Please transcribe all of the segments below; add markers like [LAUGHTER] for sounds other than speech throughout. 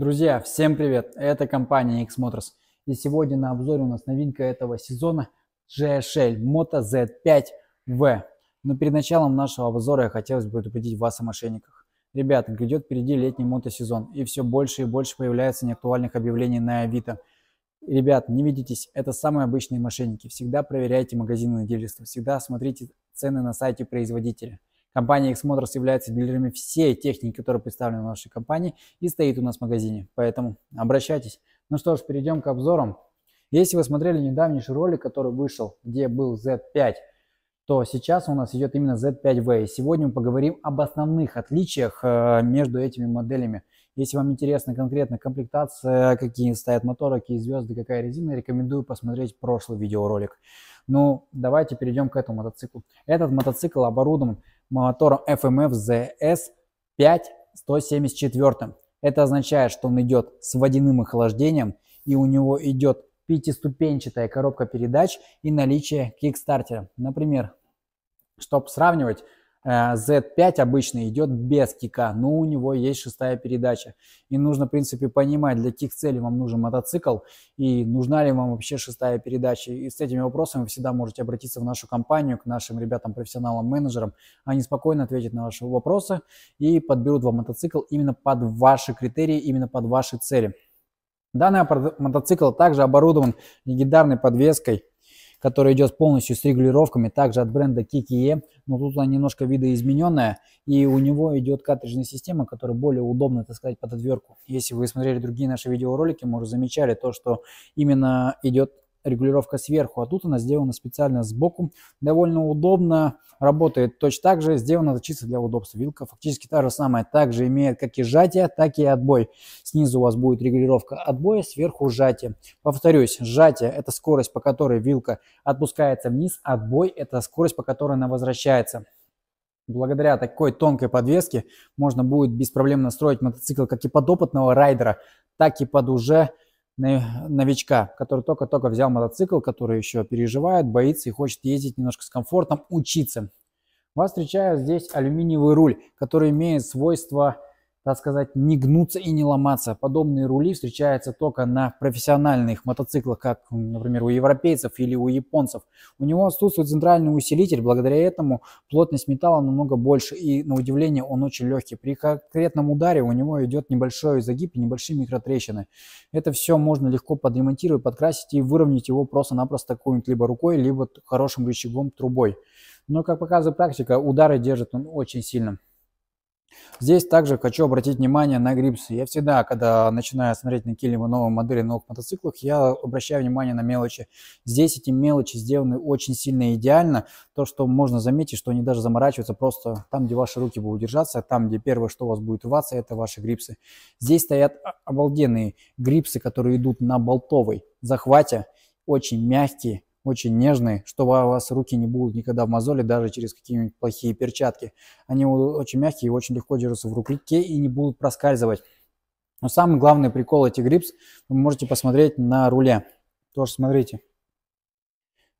Друзья, всем привет! Это компания X-Motors. И сегодня на обзоре у нас новинка этого сезона GSL Moto Z5V. Но перед началом нашего обзора я хотелось бы предупредить вас о мошенниках. Ребят, грядет впереди летний мотосезон, и все больше и больше появляется неактуальных объявлений на Авито. Ребят, не ведитесь, это самые обычные мошенники. Всегда проверяйте магазины на дилерство, всегда смотрите цены на сайте производителя. Компания X-Motors является дилерами всей техники, которая представлена в нашей компании и стоит у нас в магазине. Поэтому обращайтесь. Ну что ж, перейдем к обзорам. Если вы смотрели недавний ролик, который вышел, где был Z5, то сейчас у нас идет именно Z5V. И сегодня мы поговорим об основных отличиях э, между этими моделями. Если вам интересна конкретная комплектация, какие стоят моторы, какие звезды, какая резина, рекомендую посмотреть прошлый видеоролик. Ну, давайте перейдем к этому мотоциклу. Этот мотоцикл оборудован мотором FMF ZS 5174. Это означает, что он идет с водяным охлаждением и у него идет пятиступенчатая коробка передач и наличие кикстартера. Например, чтобы сравнивать, Z5 э, обычно идет без кика, но у него есть шестая передача. И нужно, в принципе, понимать, для каких целей вам нужен мотоцикл и нужна ли вам вообще шестая передача. И с этими вопросами вы всегда можете обратиться в нашу компанию, к нашим ребятам, профессионалам, менеджерам. Они спокойно ответят на ваши вопросы и подберут вам мотоцикл именно под ваши критерии, именно под ваши цели. Данный мотоцикл также оборудован легендарной подвеской который идет полностью с регулировками, также от бренда Kikie, но тут она немножко видоизмененная, и у него идет картриджная система, которая более удобна, так сказать, под отвертку. Если вы смотрели другие наши видеоролики, мы уже замечали то, что именно идет регулировка сверху, а тут она сделана специально сбоку. Довольно удобно, работает точно так же, сделана чисто для удобства. Вилка фактически та же самая, также имеет как и сжатие, так и отбой. Снизу у вас будет регулировка отбоя, сверху сжатие. Повторюсь, сжатие – это скорость, по которой вилка отпускается вниз, отбой – это скорость, по которой она возвращается. Благодаря такой тонкой подвеске можно будет без проблем настроить мотоцикл как и под опытного райдера, так и под уже новичка, который только-только взял мотоцикл, который еще переживает, боится и хочет ездить немножко с комфортом, учиться. Вас встречает здесь алюминиевый руль, который имеет свойство так сказать, не гнуться и не ломаться. Подобные рули встречаются только на профессиональных мотоциклах, как, например, у европейцев или у японцев. У него отсутствует центральный усилитель, благодаря этому плотность металла намного больше и, на удивление, он очень легкий. При конкретном ударе у него идет небольшой загиб и небольшие микротрещины. Это все можно легко подремонтировать, подкрасить и выровнять его просто-напросто какой-нибудь либо рукой, либо хорошим рычагом трубой. Но, как показывает практика, удары держит он очень сильно. Здесь также хочу обратить внимание на грипсы. Я всегда, когда начинаю смотреть на какие-либо новые модели новых мотоциклах, я обращаю внимание на мелочи. Здесь эти мелочи сделаны очень сильно и идеально. То, что можно заметить, что они даже заморачиваются просто там, где ваши руки будут держаться, там, где первое, что у вас будет рваться, это ваши грипсы. Здесь стоят обалденные грипсы, которые идут на болтовой захвате, очень мягкие, очень нежные, что у вас руки не будут никогда в мозоли, даже через какие-нибудь плохие перчатки. Они очень мягкие и очень легко держатся в руке и не будут проскальзывать. Но самый главный прикол этих грипс вы можете посмотреть на руле. Тоже смотрите.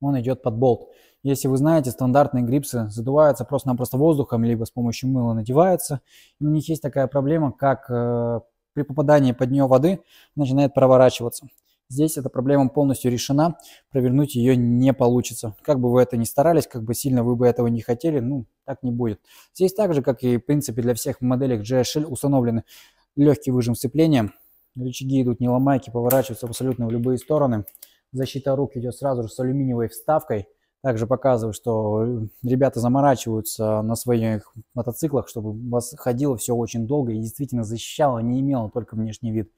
Он идет под болт. Если вы знаете, стандартные грипсы задуваются просто-напросто воздухом, либо с помощью мыла надеваются. И у них есть такая проблема, как э, при попадании под нее воды начинает проворачиваться. Здесь эта проблема полностью решена, провернуть ее не получится. Как бы вы это ни старались, как бы сильно вы бы этого не хотели, ну, так не будет. Здесь также, как и в принципе для всех моделек GSL, установлены легкий выжим сцепления. Рычаги идут не ломайки, поворачиваются абсолютно в любые стороны. Защита рук идет сразу же с алюминиевой вставкой. Также показываю, что э, ребята заморачиваются на своих мотоциклах, чтобы у вас ходило все очень долго и действительно защищало, не имело только внешний вид.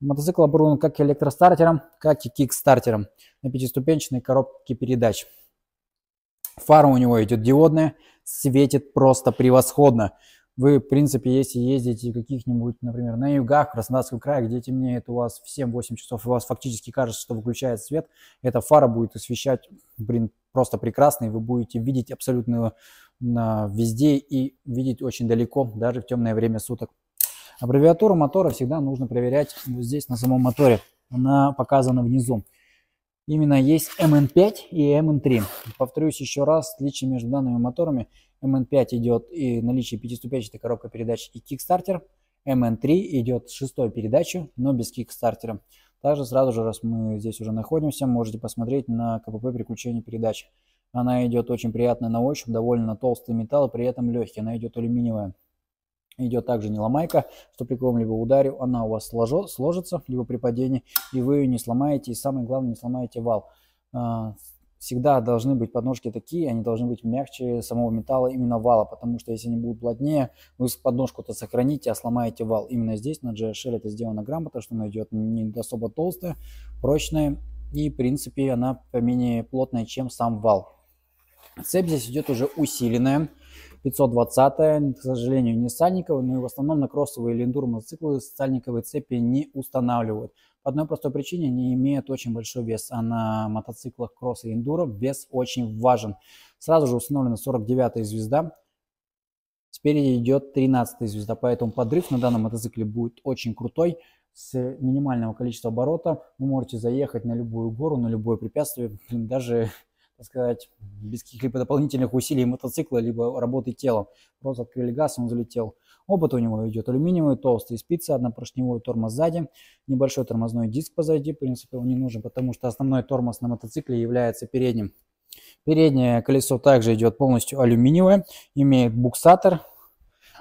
Мотоцикл оборудован как электростартером, как и кикстартером на пятиступенчатой коробке передач. Фара у него идет диодная, светит просто превосходно. Вы, в принципе, если ездите каких-нибудь, например, на югах, в Краснодарском крае, где темнеет у вас в 7-8 часов, и у вас фактически кажется, что выключает свет, эта фара будет освещать, блин, просто прекрасно, и вы будете видеть абсолютно везде и видеть очень далеко, даже в темное время суток. Аббревиатуру мотора всегда нужно проверять вот здесь, на самом моторе. Она показана внизу. Именно есть MN5 и MN3. Повторюсь еще раз, отличие между данными моторами. MN5 идет и наличие пятиступенчатой коробка передач и кикстартер. MN3 идет шестой передачу, но без кикстартера. Также сразу же, раз мы здесь уже находимся, можете посмотреть на КПП приключения передач. Она идет очень приятная на ощупь, довольно толстый металл, при этом легкий. Она идет алюминиевая идет также не ломайка, что при каком-либо ударе она у вас сложится, либо при падении, и вы ее не сломаете, и самое главное, не сломаете вал. А, всегда должны быть подножки такие, они должны быть мягче самого металла, именно вала, потому что если они будут плотнее, вы подножку-то сохраните, а сломаете вал. Именно здесь на GSL это сделано грамотно, что она идет не особо толстая, прочная, и в принципе она менее плотная, чем сам вал. Цепь здесь идет уже усиленная, 520, к сожалению, не сальниковые, но и в основном на кроссовые или эндур мотоциклы сальниковые цепи не устанавливают. По одной простой причине они имеют очень большой вес, а на мотоциклах кросс и эндуро вес очень важен. Сразу же установлена 49 звезда, Спереди идет 13 звезда, поэтому подрыв на данном мотоцикле будет очень крутой. С минимального количества оборота вы можете заехать на любую гору, на любое препятствие, [LAUGHS] даже так сказать, без каких-либо дополнительных усилий мотоцикла, либо работы телом. Просто открыли газ, он залетел. Опыт у него идет алюминиевый, толстые спицы, однопоршневой тормоз сзади, небольшой тормозной диск позади, в принципе, он не нужен, потому что основной тормоз на мотоцикле является передним. Переднее колесо также идет полностью алюминиевое, имеет буксатор,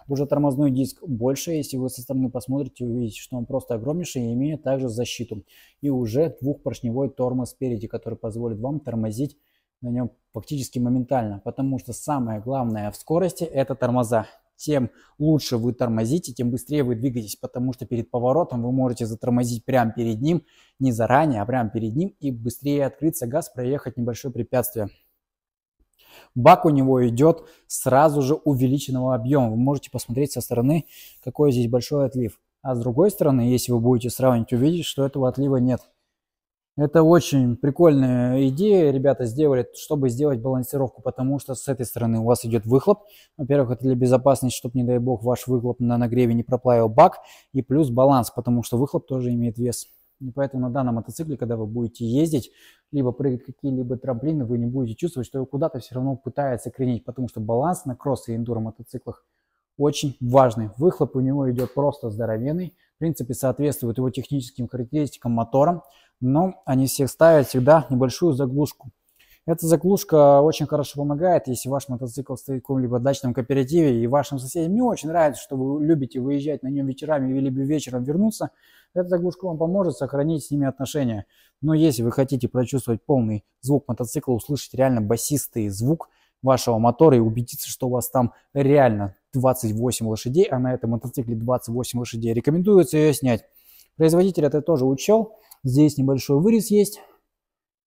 уже тормозной диск больше. Если вы со стороны посмотрите, увидите, что он просто огромнейший и имеет также защиту. И уже двухпоршневой тормоз спереди, который позволит вам тормозить на нем фактически моментально, потому что самое главное в скорости это тормоза. Тем лучше вы тормозите, тем быстрее вы двигаетесь, потому что перед поворотом вы можете затормозить прямо перед ним, не заранее, а прямо перед ним, и быстрее открыться газ, проехать небольшое препятствие. Бак у него идет сразу же увеличенного объема. Вы можете посмотреть со стороны, какой здесь большой отлив. А с другой стороны, если вы будете сравнивать, увидите, что этого отлива нет. Это очень прикольная идея, ребята сделали, чтобы сделать балансировку, потому что с этой стороны у вас идет выхлоп. Во-первых, это для безопасности, чтобы, не дай бог, ваш выхлоп на нагреве не проплавил бак. И плюс баланс, потому что выхлоп тоже имеет вес. И поэтому на данном мотоцикле, когда вы будете ездить, либо прыгать какие-либо трамплины, вы не будете чувствовать, что куда-то все равно пытается кренить, потому что баланс на кросс и эндуро мотоциклах очень важный. Выхлоп у него идет просто здоровенный в принципе, соответствуют его техническим характеристикам мотора, но они всех ставят всегда небольшую заглушку. Эта заглушка очень хорошо помогает, если ваш мотоцикл стоит в каком-либо дачном кооперативе, и вашим соседям не очень нравится, что вы любите выезжать на нем вечерами или вечером вернуться, эта заглушка вам поможет сохранить с ними отношения. Но если вы хотите прочувствовать полный звук мотоцикла, услышать реально басистый звук вашего мотора и убедиться, что у вас там реально 28 лошадей, а на этом мотоцикле 28 лошадей. Рекомендуется ее снять. Производитель это тоже учел. Здесь небольшой вырез есть,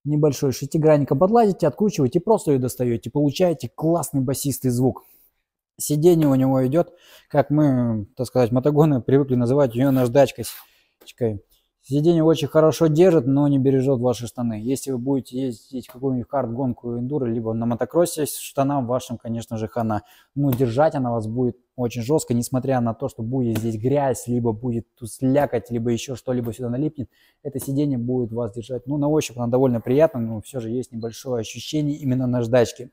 небольшой шестигранником подлазите, откручиваете, просто ее достаете, получаете классный басистый звук. Сиденье у него идет, как мы, так сказать, мотогоны привыкли называть ее наждачкой. Сиденье очень хорошо держит, но не бережет ваши штаны. Если вы будете ездить какую-нибудь карт-гонку эндуро, либо на мотокроссе, штанам вашим, конечно же, хана. Ну, держать она вас будет очень жестко, несмотря на то, что будет здесь грязь, либо будет тут слякоть, либо еще что-либо сюда налипнет, это сиденье будет вас держать. Ну, на ощупь она довольно приятно, но все же есть небольшое ощущение именно наждачки.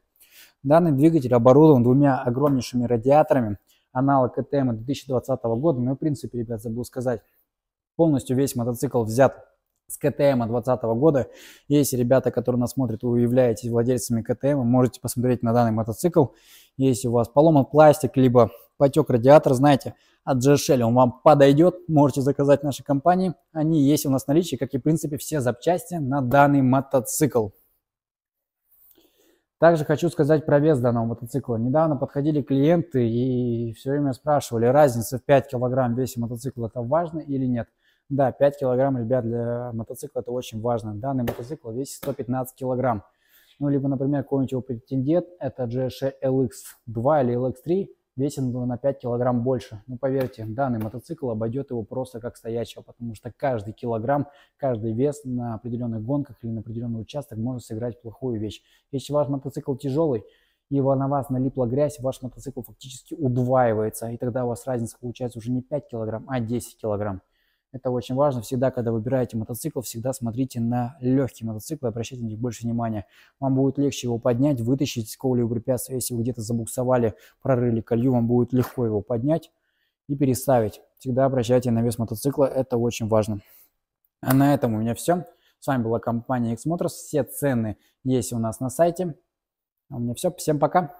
Данный двигатель оборудован двумя огромнейшими радиаторами, аналог ЭТМ 2020 года, ну, в принципе, ребят, забыл сказать, Полностью весь мотоцикл взят с КТМ 2020 года. Есть ребята, которые нас смотрят, вы являетесь владельцами КТМ, можете посмотреть на данный мотоцикл. Если у вас поломан пластик, либо потек радиатор, знаете, от GSL он вам подойдет, можете заказать нашей компании. Они есть у нас в наличии, как и, в принципе, все запчасти на данный мотоцикл. Также хочу сказать про вес данного мотоцикла. Недавно подходили клиенты и все время спрашивали, разница в 5 килограмм весе мотоцикла это важно или нет. Да, 5 килограмм, ребят, для мотоцикла это очень важно. Данный мотоцикл весит 115 килограмм. Ну, либо, например, какой-нибудь его претендент, это GSH LX2 или LX3, весит ну, на 5 килограмм больше. Ну, поверьте, данный мотоцикл обойдет его просто как стоячего, потому что каждый килограмм, каждый вес на определенных гонках или на определенный участок может сыграть плохую вещь. Если ваш мотоцикл тяжелый, и на вас налипла грязь, ваш мотоцикл фактически удваивается, и тогда у вас разница получается уже не 5 килограмм, а 10 килограмм. Это очень важно. Всегда, когда выбираете мотоцикл, всегда смотрите на легкие мотоциклы, обращайте на них больше внимания. Вам будет легче его поднять, вытащить с какого-либо препятствия. Если вы где-то забуксовали, прорыли колью, вам будет легко его поднять и переставить. Всегда обращайте на вес мотоцикла, это очень важно. А на этом у меня все. С вами была компания X-Motors. Все цены есть у нас на сайте. А у меня все. Всем пока.